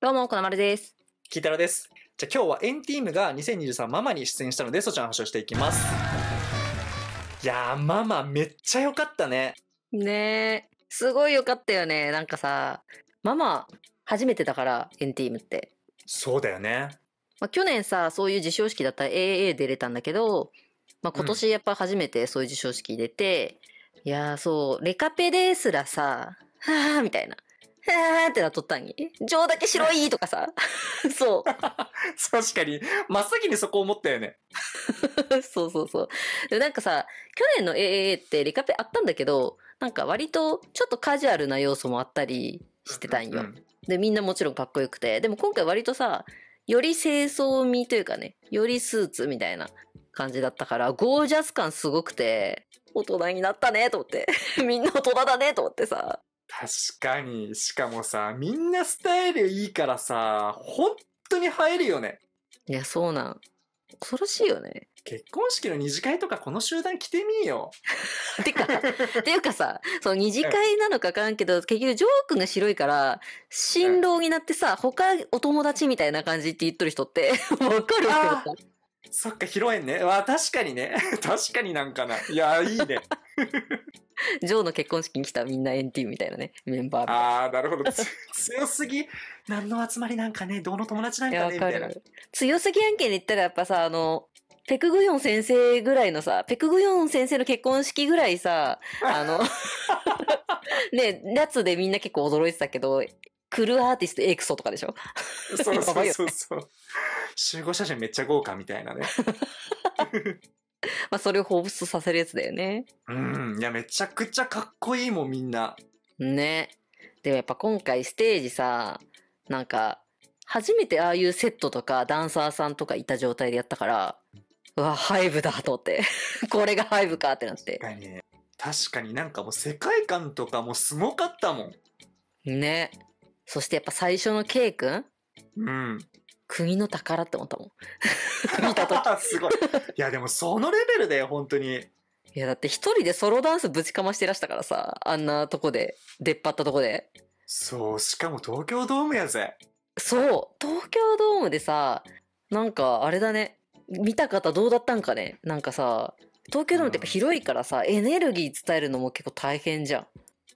どうも、こなまるです。キータロです。じゃあ今日はエンティームが2023ママに出演したのでそちらの話をしていきます。いやー、ママめっちゃ良かったね。ねすごいよかったよね。なんかさ、ママ、初めてだから、エンティームって。そうだよね。まあ、去年さ、そういう授賞式だったら AA 出れたんだけど、まあ、今年やっぱ初めてそういう授賞式出て、いやーそう、レカペですらさ、はぁみたいな。へーってなっとったんに。情だけ白いとかさ。そう。確かに。真っ先にそこ思ったよね。そうそうそう。で、なんかさ、去年の AAA ってリカペあったんだけど、なんか割とちょっとカジュアルな要素もあったりしてたんよ。うん、で、みんなもちろんかっこよくて。でも今回割とさ、より清掃味というかね、よりスーツみたいな感じだったから、ゴージャス感すごくて、大人になったねと思って。みんな大人だねと思ってさ。確かに。しかもさ、みんなスタイルいいからさ、本当に映えるよね。いや、そうなん。恐ろしいよね。結婚式の二次会とかこの集団来てみよ。てか、ていうかさ、その二次会なのかあかんけど、結局ジョー君が白いから、新郎になってさ、他お友達みたいな感じって言っとる人って、わかるわかる。そっか、披露宴ね。わ、確かにね。確かになんかな。いや、いいね。ジョーの結婚式に来たみんな NT みたいなね、メンバーああ、なるほど。強すぎ。何の集まりなんかね、どの友達なんかね、みたいな。強すぎ案件で言ったらやっぱさ、あの、ペクグヨン先生ぐらいのさ、ペクグヨン先生の結婚式ぐらいさ、あの、ね、夏でみんな結構驚いてたけど、クルアーティストエクソとかでしょそうそうそう集合写真めっちゃ豪華みたいなね。まあそれを彷彿させるやつだよね。うん。いや、めちゃくちゃかっこいいもん、みんな。ね。でもやっぱ今回ステージさ、なんか、初めてああいうセットとかダンサーさんとかいた状態でやったから、うわ、ハイブだと思って。これがハイブかってなって。確かに。確かになんかもう世界観とかもすごかったもん。ね。そしてやっぱ最初の K 君。うん。国の宝って思ったもん。見たと すごい。いや、でもそのレベルだよ、本当に。いや、だって一人でソロダンスぶちかましてらしたからさ、あんなとこで、出っ張ったとこで。そう、しかも東京ドームやぜ。そう、東京ドームでさ、なんかあれだね、見た方どうだったんかね。なんかさ、東京ドームってやっぱ広いからさ、うん、エネルギー伝えるのも結構大変じゃん。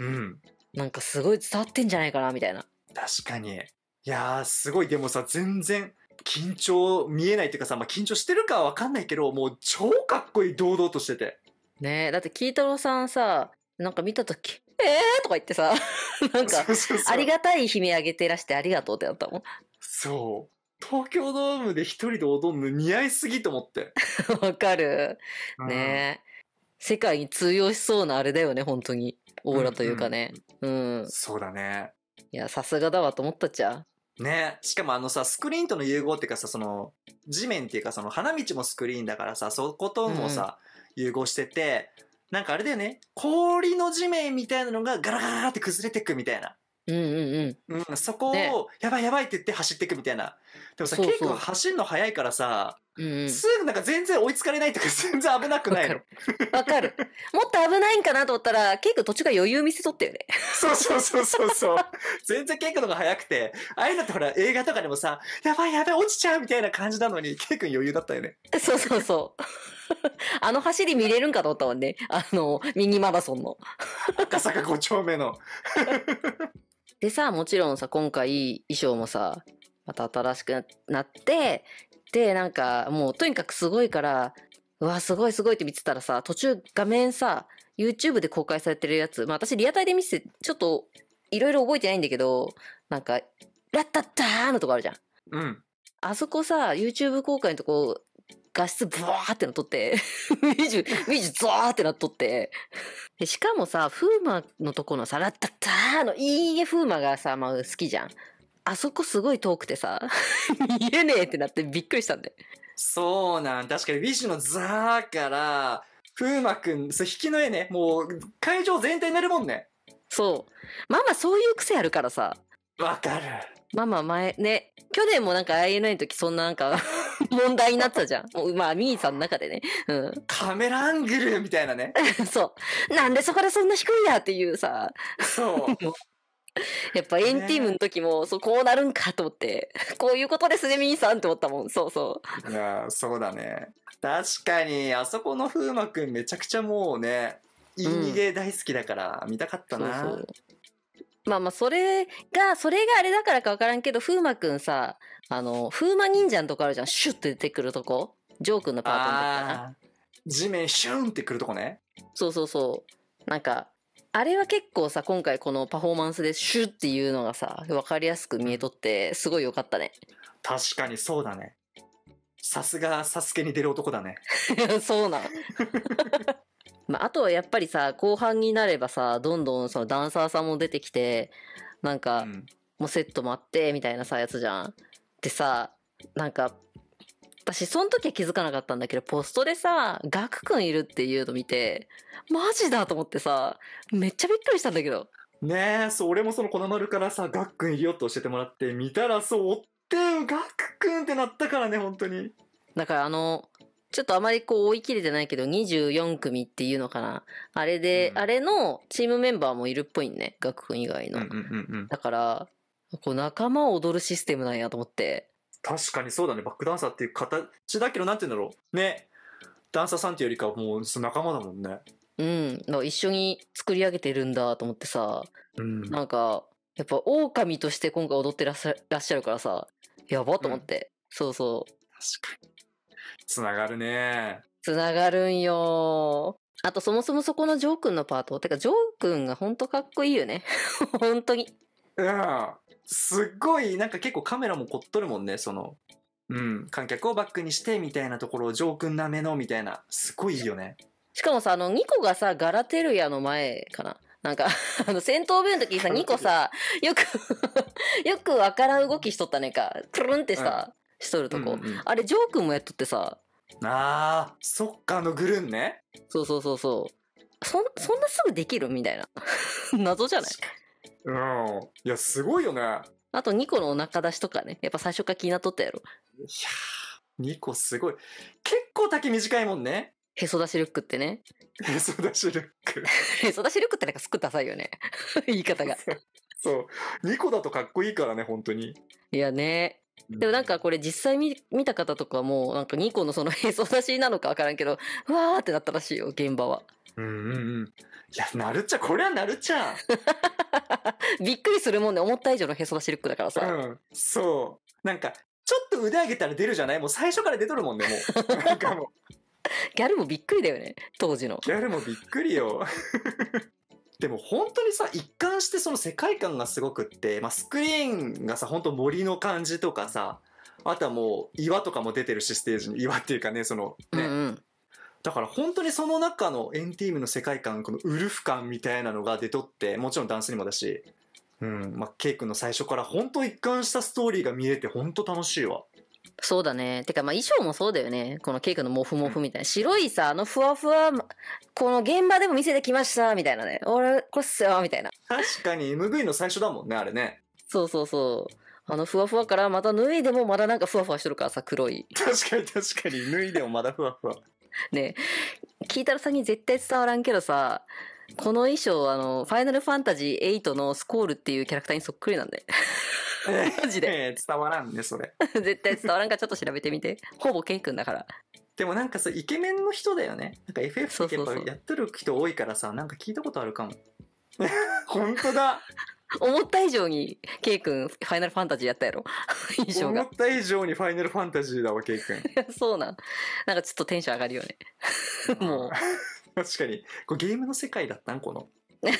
うん。なんかすごい伝わってんじゃないかな、みたいな。確かに。いやー、すごい。でもさ、全然、緊張見えないっていうかさ、まあ、緊張してるかはわかんないけど、もう超かっこいい、堂々としてて。ねえ、だって、キートロさんさ、なんか見たとき、えーとか言ってさ、なんか、ありがたい悲鳴あげてらしてありがとうってなったもん。そう。東京ドームで一人で踊るの似合いすぎと思って。わかる。ねえ、うん、世界に通用しそうなあれだよね、本当に。オーラというかね。うん、うんうん、そうだね。いや、さすがだわと思ったっちゃ。ねしかもあのさ、スクリーンとの融合っていうかさ、その、地面っていうかその花道もスクリーンだからさ、そこともさ、うん、融合してて、なんかあれだよね、氷の地面みたいなのがガラガラって崩れてくみたいな。うんうんうん。うん、そこを、ね、やばいやばいって言って走ってくみたいな。でもさ、そうそう結構走るの早いからさ、うん、すぐなんか全然追いつかれないとか 全然危なくないの。わかる。もっと危ないんかなと思ったら、ケイ君途中から余裕見せとったよね。そうそうそうそうそう。全然ケイ君の方が早くて、ああいうのってほら映画とかでもさ、やばいやばい落ちちゃうみたいな感じなのに、ケイ君余裕だったよね。そうそうそう。あの走り見れるんかと思ったもんね。あの、ミニマラソンの。赤坂5丁目の。でさ、もちろんさ、今回衣装もさ、また新しくなって、で、なんかもうとにかくすごいから、うわ、すごいすごいって見てたらさ、途中画面さ、YouTube で公開されてるやつ、まあ私リアタイで見せて、ちょっといろいろ覚えてないんだけど、なんか、ラッタッターのとこあるじゃん。うん。あそこさ、YouTube 公開のとこ、画質ブワーってなっとって、ミジュ、ミジュゾーってなっとって。でしかもさ、フーマのとこのさ、ラッタッターのいいえフーマがさ、まあ好きじゃん。あそこすごい遠くてさ、見えねえってなってびっくりしたんで。そうなん、確かにウィッシュのザーから、風磨くん、そ引きの絵ね、もう会場全体になるもんね。そう。ママそういう癖あるからさ。わかる。ママ前、ね、去年もなんか INI の時そんななんか 問題になったじゃん。もうまあ、ミーさんの中でね。うん。カメラアングルみたいなね。そう。なんでそこでそんな低いやっていうさ。そう。やっぱエンティームの時も、そう、こうなるんかと思って、こういうことですね、ミンさんって思ったもん。そうそう。いや、そうだね。確かに、あそこの風磨くんめちゃくちゃもうね、言い逃げ大好きだから、見たかったな。うん、そうそうまあまあ、それが、それがあれだからかわからんけど、風磨くんさ、あの、風磨忍者のとこあるじゃん。シュッて出てくるとこ。ジョーくんのパートナとかな。地面シュンってくるとこね。そうそうそう。なんか、あれは結構さ、今回このパフォーマンスでシュっていうのがさ、わかりやすく見えとって、すごい良かったね。確かにそうだね。さすが、サスケに出る男だね。そうなん。まあ、あとはやっぱりさ、後半になればさ、どんどんそのダンサーさんも出てきて、なんか、うん、もうセットもあって、みたいなさ、やつじゃん。でさ、なんか、私、その時は気づかなかったんだけど、ポストでさ、ガクくんいるっていうの見て、マジだと思ってさ、めっちゃびっくりしたんだけど。ねえ、そう、俺もそのこの丸からさ、ガククんいるよって教えてもらって、見たらそう、おってガククんってなったからね、本当に。だからあの、ちょっとあまりこう追い切れてないけど、24組っていうのかな。あれで、うんあれのチームメンバーもいるっぽいね。ガクくん以外の。だから、こう仲間を踊るシステムなんやと思って。確かにそうだね。バックダンサーっていう形だけど、なんて言うんだろう。ね。ダンサーさんっていうよりかはもう仲間だもんね。うん。一緒に作り上げてるんだと思ってさ。うん、なんか、やっぱ狼として今回踊ってらっしゃるからさ。やばと思って。うん、そうそう。確かに。つながるね。つながるんよ。あとそもそもそこのジョー君のパート。てか、ジョー君がほんとかっこいいよね。本当に。うんすっごいなんか結構カメラも凝っとるもんねそのうん観客をバックにしてみたいなところをジョー君なめのみたいなすごいよねしかもさあのニコがさガラテルヤの前かななんか、あの、戦闘部の時にさ、ニコさ、よく よくわからん動きしとったねか。トルンってさ、うん、しとるとこ、うんうん。あれ、ジョー君もやっとってさ。あー、そっか、あのグルンね。そうそうそうそう。そ、そんなすぐできるみたいな。謎じゃないうん。いや、すごいよね。あと2個のお腹出しとかね。やっぱ最初から気になっとったやろ。いやー、2個すごい。結構丈短いもんね。へそ出しルックってね。へそ出しルック。へそ出しルックってなんかすくダサいよね。言い方が。そう。2個だとかっこいいからね、本当に。いやね。でもなんかこれ実際見見た方とかも、なんか2個のそのへそ出しなのかわからんけど、わーってなったらしいよ、現場は。うんうんうん。いや、なるちゃん、これはなるちゃん。びっくりするもんね。思った以上のへそ出しルックだからさ。うん。そう。なんか、ちょっと腕上げたら出るじゃないもう最初から出とるもんね、もう。なんかもう。ギャルもびっくりだよね。当時の。ギャルもびっくりよ。でも本当にさ、一貫してその世界観がすごくって、まあ、スクリーンがさ、本当森の感じとかさ、あとはもう岩とかも出てるし、ステージに。岩っていうかね、そのね、うんだから本当にその中のエンティームの世界観、このウルフ感みたいなのが出とって、もちろんダンスにもだし、うん、まあ、ケイ君の最初から本当一貫したストーリーが見えて本当楽しいわ。そうだね。てか、まあ、衣装もそうだよね。このケイ君のモフモフみたいな。白いさ、あのふわふわ、この現場でも見せてきました、みたいなね。俺、こっすよ、みたいな。確かに MV の最初だもんね、あれね。そうそうそう。あのふわふわからまた脱いでもまだなんかふわふわしてるからさ、黒い。確かに確かに、脱いでもまだふわふわ。ね聞いたらさんに絶対伝わらんけどさ、この衣装、あの、ファイナルファンタジー8のスコールっていうキャラクターにそっくりなんで。マジで。伝わらんね、それ。絶対伝わらんかちょっと調べてみて。ほぼケン君だから。でもなんかさ、イケメンの人だよね。なんか FF ってやっぱやってる人多いからさ、なんか聞いたことあるかも。本当だ思った以上に、ケイ君、ファイナルファンタジーやったやろ 印象思っ。た以上にファイナルファンタジーだわ、ケイ君。そうなん。なんかちょっとテンション上がるよね。も確かに。これゲームの世界だったんこの。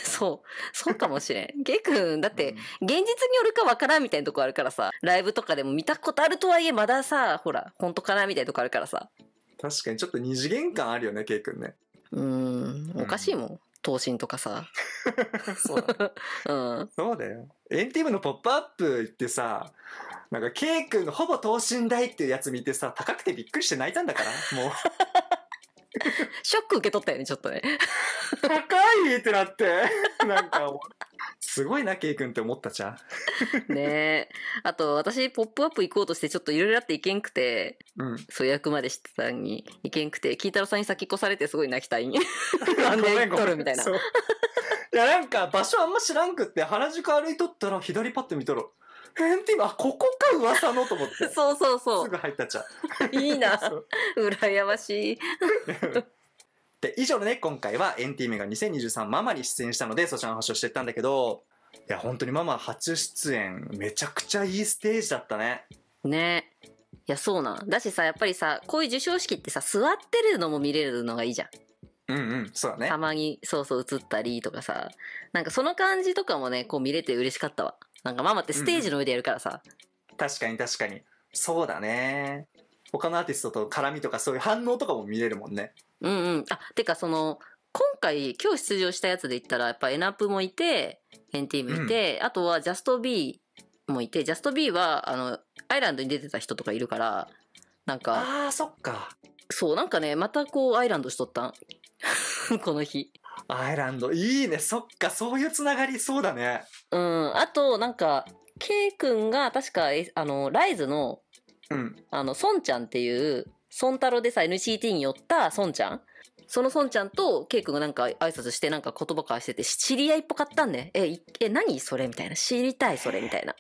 そう、そうかもしれん。ケイ君、だって、現実によるかわからんみたいなとこあるからさ、ライブとかでも見たことあるとはいえ、まださ、ほら、本当かなみたいなとこあるからさ。確かにちょっと二次元感あるよね、ケイ君ね。うーん、おかしいもん。等身とかさ。そうだ、うん。そうだよ。エンティ m のポップアップ行ってさ、なんか K 君ほぼ等身大っていうやつ見てさ、高くてびっくりして泣いたんだから、もう。ショック受け取ったよね、ちょっとね。高いってなって。なんか、すごいな、ケイ君って思ったじゃん。ねえ。あと、私、ポップアップ行こうとして、ちょっといろいろあって行けんくて、うん。そう役までしてたんに、行けんくて、金太郎さんに先越されてすごい泣きたい ん。なんで撮るみたいな。いや、なんか、場所あんま知らんくって、原宿歩いとったら、左パッて見とら、えんて今、ここか噂のと思って。そうそうそう。すぐ入ったじゃん。いいな。羨ましい。で、以上でね、今回はエンティメが2023ママに出演したので、そちらの話をしてったんだけど、いや、本当にママ初出演、めちゃくちゃいいステージだったね。ね。いや、そうなん。だしさ、やっぱりさ、こういう授賞式ってさ、座ってるのも見れるのがいいじゃん。うんうん、そうだね。たまに、そうそう、映ったりとかさ、なんかその感じとかもね、こう見れて嬉しかったわ。なんかママってステージの上でやるからさ。うん、確かに確かに。そうだね。他のアーティストと絡みとかそういう反応とかも見れるもんね。うんうん。あ、てかその、今回、今日出場したやつで言ったら、やっぱエナプもいて、ヘンティーもいて、うん、あとはジャスト B もいて、ジャスト B は、あの、アイランドに出てた人とかいるから、なんか。ああ、そっか。そう、なんかね、またこう、アイランドしとったん。この日。アイランド、いいね、そっか、そういうつながりそうだね。うん、あと、なんか、K 君が確か、あの、ライズの、うん、あの、孫ちゃんっていう、孫太郎でさ、NCT に寄った孫ちゃんその孫ちゃんと、圭君がなんか挨拶して、なんか言葉交わしてて、知り合いっぽかったんね。え、え、何それみたいな。知りたい、それみたいな。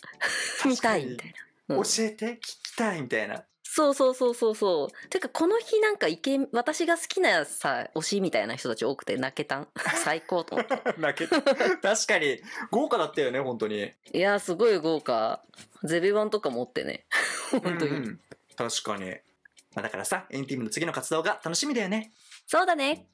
見たい、みたいな、うん。教えて、聞きたい、みたいな。そうそうそうそうそう。てか、この日なんかイケ、私が好きなさ、推しみたいな人たち多くて泣けたん。最高と思って泣けた。確かに、豪華だったよね、本当に。いや、すごい豪華。ゼビンとか持ってね。本当に、うん。確かに。まあ、だからさ、エンティームの次の活動が楽しみだよね。そうだね。